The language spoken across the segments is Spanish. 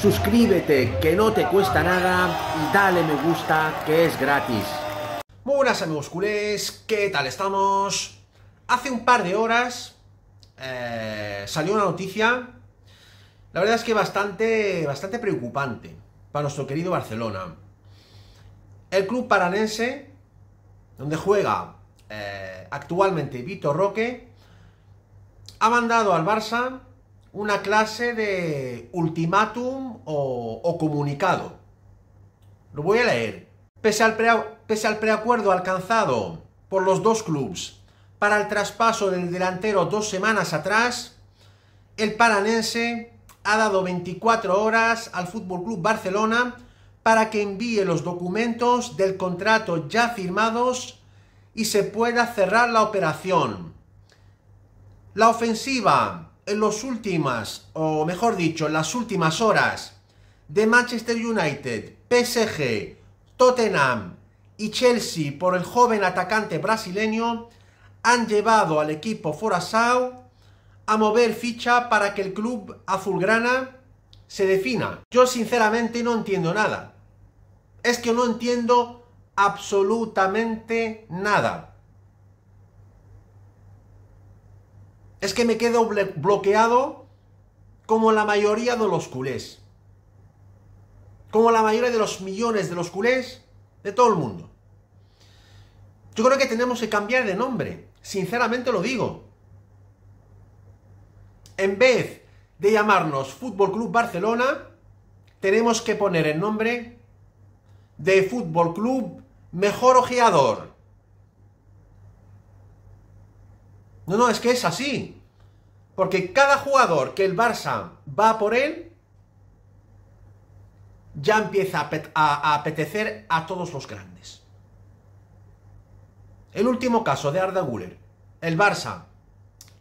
suscríbete que no te cuesta nada y dale me gusta que es gratis. Muy buenas amigos culés, ¿qué tal estamos? Hace un par de horas eh, salió una noticia, la verdad es que bastante, bastante preocupante para nuestro querido Barcelona. El club paranense, donde juega eh, actualmente Vitor Roque, ha mandado al Barça una clase de ultimátum o, comunicado. Lo voy a leer. Pese al, pese al preacuerdo alcanzado por los dos clubes para el traspaso del delantero dos semanas atrás, el paranense ha dado 24 horas al Fútbol Club Barcelona para que envíe los documentos del contrato ya firmados y se pueda cerrar la operación. La ofensiva en las últimas, o mejor dicho, las últimas horas de Manchester United, PSG, Tottenham y Chelsea por el joven atacante brasileño han llevado al equipo Forasau a mover ficha para que el club azulgrana se defina. Yo sinceramente no entiendo nada. Es que no entiendo absolutamente nada. es que me quedo bloqueado como la mayoría de los culés. Como la mayoría de los millones de los culés de todo el mundo. Yo creo que tenemos que cambiar de nombre. Sinceramente lo digo. En vez de llamarnos Fútbol Club Barcelona, tenemos que poner el nombre de Fútbol Club Mejor Ojeador. No, no, es que es así. Porque cada jugador que el Barça va por él, ya empieza a, apetecer a todos los grandes. El último caso de Arda Guller, El Barça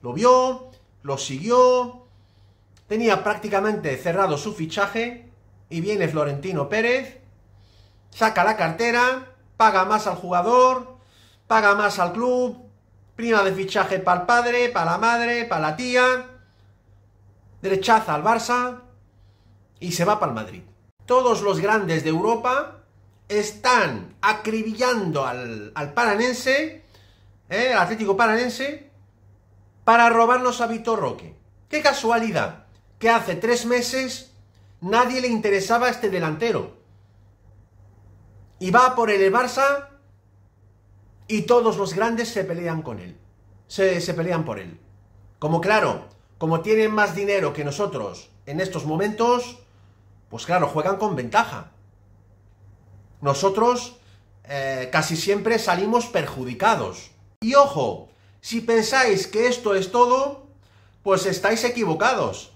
lo vio, lo siguió, tenía prácticamente cerrado su fichaje y viene Florentino Pérez, saca la cartera, paga más al jugador, paga más al club, Prima de fichaje para el padre, para la madre, para la tía. Derechaza al Barça y se va para el Madrid. Todos los grandes de Europa están acribillando al, paranense, eh, al Atlético Paranense, para robarnos a Vitor Roque. ¡Qué casualidad! Que hace tres meses nadie le interesaba a este delantero. Y va por el Barça y todos los grandes se pelean con él, se, pelean por él. Como claro, como tienen más dinero que nosotros en estos momentos, pues claro, juegan con ventaja. Nosotros eh, casi siempre salimos perjudicados. Y ojo, si pensáis que esto es todo, pues estáis equivocados.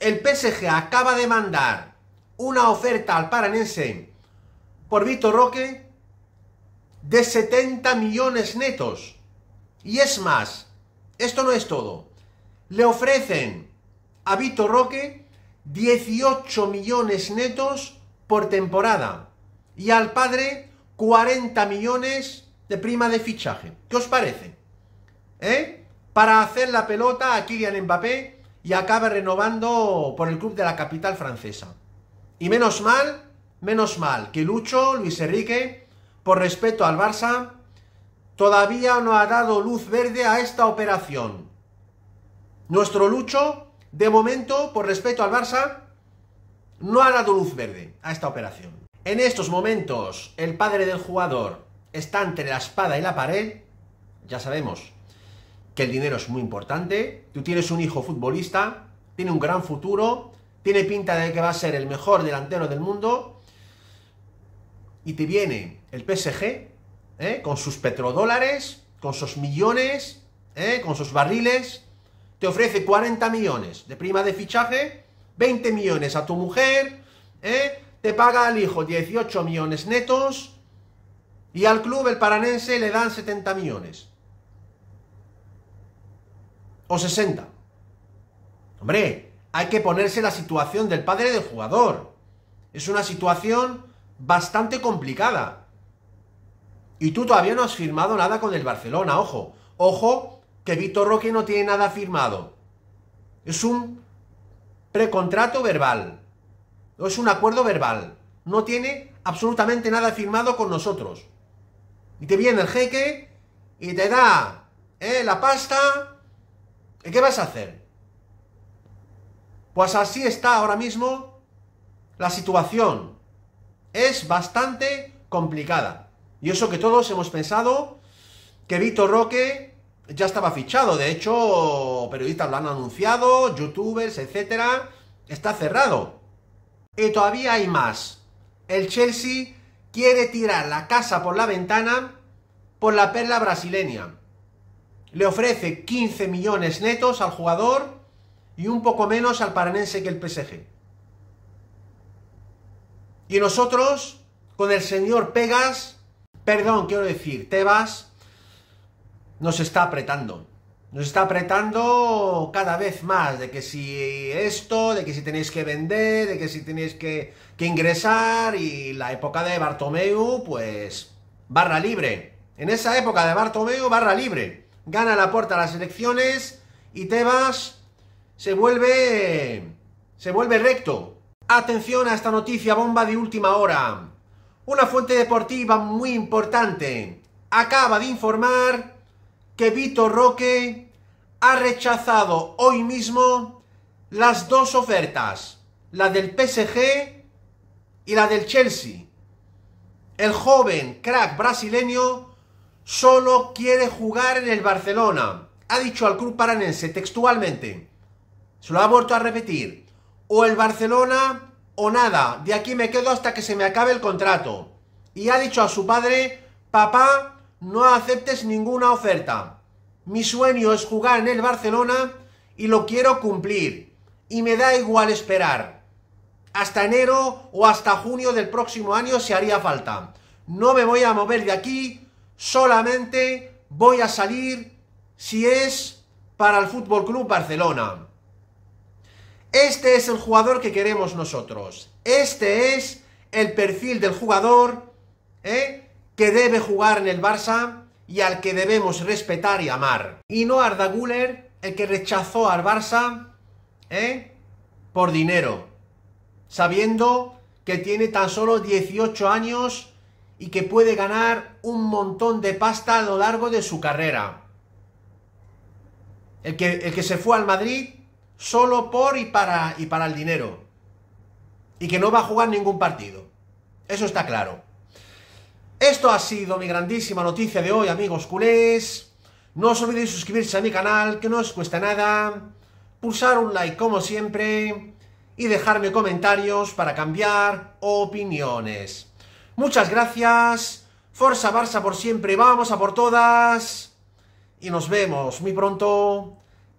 El PSG acaba de mandar una oferta al paranense por Vitor Roque de 70 millones netos. Y es más, esto no es todo. Le ofrecen a Vito Roque 18 millones netos por temporada y al padre 40 millones de prima de fichaje. ¿Qué os parece? ¿Eh? Para hacer la pelota a Kylian Mbappé y acaba renovando por el club de la capital francesa. Y menos mal, menos mal que Lucho, Luis Enrique por respeto al Barça, todavía no ha dado luz verde a esta operación. Nuestro Lucho, de momento, por respeto al Barça, no ha dado luz verde a esta operación. En estos momentos, el padre del jugador está entre la espada y la pared. Ya sabemos que el dinero es muy importante. Tú tienes un hijo futbolista, tiene un gran futuro, tiene pinta de que va a ser el mejor delantero del mundo. Y te viene el PSG, ¿eh? con sus petrodólares, con sus millones, ¿eh? con sus barriles, te ofrece 40 millones de prima de fichaje, 20 millones a tu mujer, ¿eh? te paga al hijo 18 millones netos y al club, el paranense, le dan 70 millones. O 60. Hombre, hay que ponerse la situación del padre del jugador. Es una situación bastante complicada. Y tú todavía no has firmado nada con el Barcelona, ojo. Ojo que Víctor Roque no tiene nada firmado. Es un precontrato verbal. Es un acuerdo verbal. No tiene absolutamente nada firmado con nosotros. Y te viene el jeque y te da eh, la pasta. ¿Y qué vas a hacer? Pues así está ahora mismo la situación. Es bastante complicada. Y eso que todos hemos pensado que Víctor Roque ya estaba fichado. De hecho, periodistas lo han anunciado, youtubers, etcétera. Está cerrado. Y todavía hay más. El Chelsea quiere tirar la casa por la ventana por la perla brasileña. Le ofrece 15 millones netos al jugador y un poco menos al paranense que el PSG. Y nosotros, con el señor Pegas, Perdón, quiero decir, Tebas nos está apretando. Nos está apretando cada vez más de que si esto, de que si tenéis que vender, de que si tenéis que, que ingresar y la época de Bartomeu, pues barra libre. En esa época de Bartomeu, barra libre. Gana la puerta a las elecciones y Tebas se vuelve se vuelve recto. Atención a esta noticia bomba de última hora. Una fuente deportiva muy importante acaba de informar que Vitor Roque ha rechazado hoy mismo las dos ofertas, la del PSG y la del Chelsea. El joven crack brasileño solo quiere jugar en el Barcelona. Ha dicho al club paranense textualmente. Se lo ha vuelto a repetir. O el Barcelona o nada, de aquí me quedo hasta que se me acabe el contrato. Y ha dicho a su padre, papá, no aceptes ninguna oferta. Mi sueño es jugar en el Barcelona y lo quiero cumplir. Y me da igual esperar. Hasta enero o hasta junio del próximo año si haría falta. No me voy a mover de aquí, solamente voy a salir si es para el Fútbol Club Barcelona. Este es el jugador que queremos nosotros. Este es el perfil del jugador ¿eh? que debe jugar en el Barça y al que debemos respetar y amar. Y no Arda Guller, el que rechazó al Barça ¿eh? por dinero, sabiendo que tiene tan solo 18 años y que puede ganar un montón de pasta a lo largo de su carrera. El que, el que se fue al Madrid solo por y para, y para el dinero. Y que no va a jugar ningún partido. Eso está claro. Esto ha sido mi grandísima noticia de hoy, amigos culés. No os olvidéis suscribirse a mi canal, que no os cuesta nada. Pulsar un like como siempre. Y dejarme comentarios para cambiar opiniones. Muchas gracias. Forza Barça por siempre. Vamos a por todas. Y nos vemos muy pronto